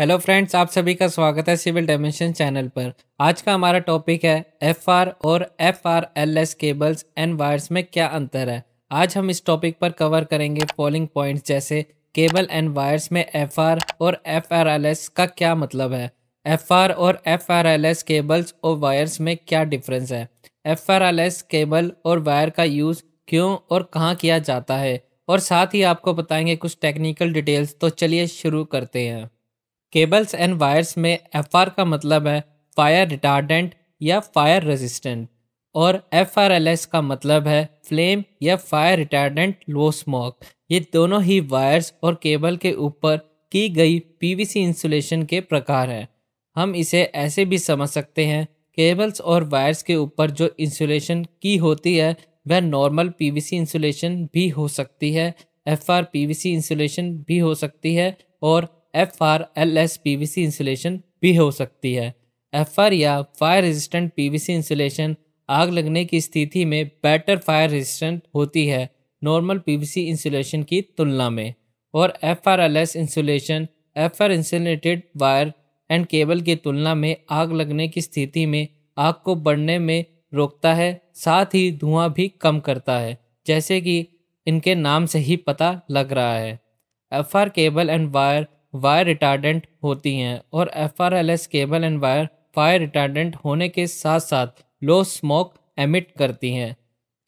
hello friends आप सभी का स्वागत है सिविल डायमेंशन चैनल पर आज का हमारा टॉपिक है एफ आर और F R L S cables and wires में क्या अंतर है आज हम इस टॉपिक पर कवर करेंगे पॉलिंग पॉइंट्स जैसे केबल एंड वायर्स में एफ आर और एफ आर एल एस का क्या मतलब है एफ आर और F R L S cables और वायर्स में क्या डिफरेंस है F R L S cable और वायर का यूज़ क्यों और कहाँ किया जाता है और साथ ही आपको बताएंगे कुछ टेक्निकल डिटेल्स तो चलिए शुरू करते हैं केबल्स एंड वायर्स में एफ का मतलब है फायर रिटार्डेंट या फायर रेजिस्टेंट और एफ का मतलब है फ्लेम या फायर रिटार्डेंट लो स्मोक ये दोनों ही वायर्स और केबल के ऊपर की गई पीवीसी इंसुलेशन के प्रकार हैं हम इसे ऐसे भी समझ सकते हैं केबल्स और वायर्स के ऊपर जो इंसुलेशन की होती है वह नॉर्मल पीवीसी इंसुलेशन भी हो सकती है एफ आर पीवीसी इंसुलेशन भी हो सकती है और F R L S P V C insulation भी हो सकती है एफ आर या fire resistant P V C insulation आग लगने की स्थिति में बेटर फायर रेजिस्टेंट होती है normal P V C insulation की तुलना में और F R L S insulation F R insulated wire and cable की तुलना में आग लगने की स्थिति में आग को बढ़ने में रोकता है साथ ही धुआं भी कम करता है जैसे कि इनके नाम से ही पता लग रहा है F R cable and wire wire retardant होती हैं और F R L S cable and wire fire retardant होने के साथ साथ लो स्मोक एमिट करती हैं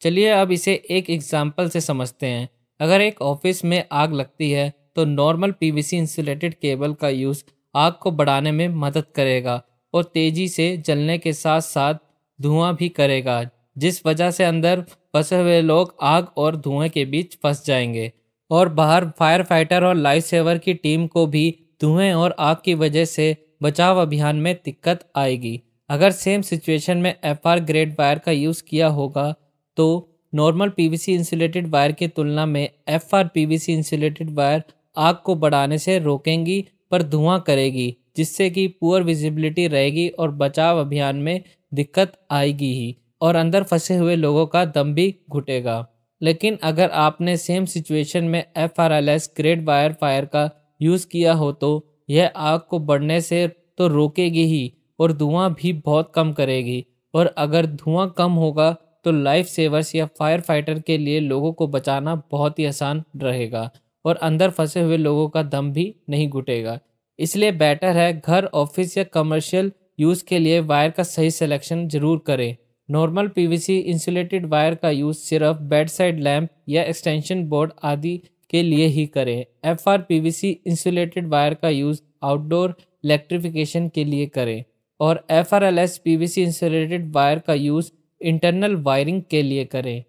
चलिए अब इसे एक एग्जाम्पल से समझते हैं अगर एक ऑफिस में आग लगती है तो नॉर्मल पीवीसी इंसुलेटेड केबल का यूज़ आग को बढ़ाने में मदद करेगा और तेज़ी से जलने के साथ साथ धुआं भी करेगा जिस वजह से अंदर फंसे हुए लोग आग और धुएं के बीच फंस जाएंगे और बाहर फायर फाइटर और लाइफ सेवर की टीम को भी धुएं और आग की वजह से बचाव अभियान में दिक्कत आएगी अगर सेम सिचुएशन में एफ आर ग्रेड वायर का यूज़ किया होगा तो नॉर्मल पीवीसी इंसुलेटेड वायर की तुलना में F R P V C insulated wire आग को बढ़ाने से रोकेंगी पर धुआं करेगी जिससे कि पुअर विजिबिलिटी रहेगी और बचाव अभियान में दिक्कत आएगी ही और अंदर फंसे हुए लोगों का दम भी घुटेगा लेकिन अगर आपने सेम सिचुएशन में F R L S grade wire fire का यूज़ किया हो तो यह आग को बढ़ने से तो रोकेगी ही और धुआं भी बहुत कम करेगी और अगर धुआं कम होगा तो लाइफ सेवर्स या फायर फाइटर के लिए लोगों को बचाना बहुत ही आसान रहेगा और अंदर फंसे हुए लोगों का दम भी नहीं घुटेगा इसलिए बेटर है घर ऑफिस या कमर्शियल यूज़ के लिए वायर का सही सिलेक्शन ज़रूर करें नॉर्मल पीवीसी इंसुलेटेड वायर का यूज़ सिर्फ बेड साइड लैम्प या एक्सटेंशन बोर्ड आदि के लिए ही करें F R P V C insulated wire का यूज़ आउटडोर इलेक्ट्रिफिकेशन के लिए करें और F R L S P V C insulated wire का यूज़ इंटरनल वायरिंग के लिए करें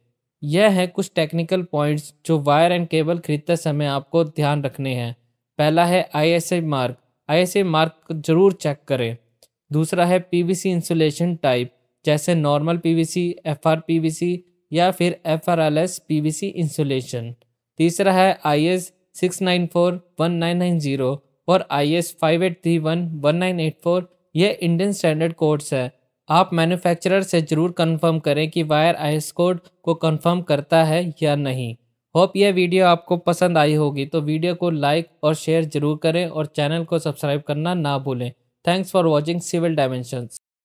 यह है कुछ टेक्निकल पॉइंट्स जो वायर एंड केबल खरीदते समय आपको ध्यान रखने हैं पहला है I S I mark I S mark जरूर चेक करें दूसरा है P V C insulation type जैसे नॉर्मल पीवीसी एफआर पीवीसी या फिर एफआरएलएस पीवीसी इंसुलेशन तीसरा है I S six nine four one nine nine zero और I S five eight three one one nine eight four ये Indian standard codes है आप manufacturer से ज़रूर कंफर्म करें कि वायर आई कोड को कंफर्म करता है या नहीं होप यह वीडियो आपको पसंद आई होगी तो वीडियो को लाइक और शेयर जरूर करें और चैनल को सब्सक्राइब करना ना भूलें thanks for watching civil dimensions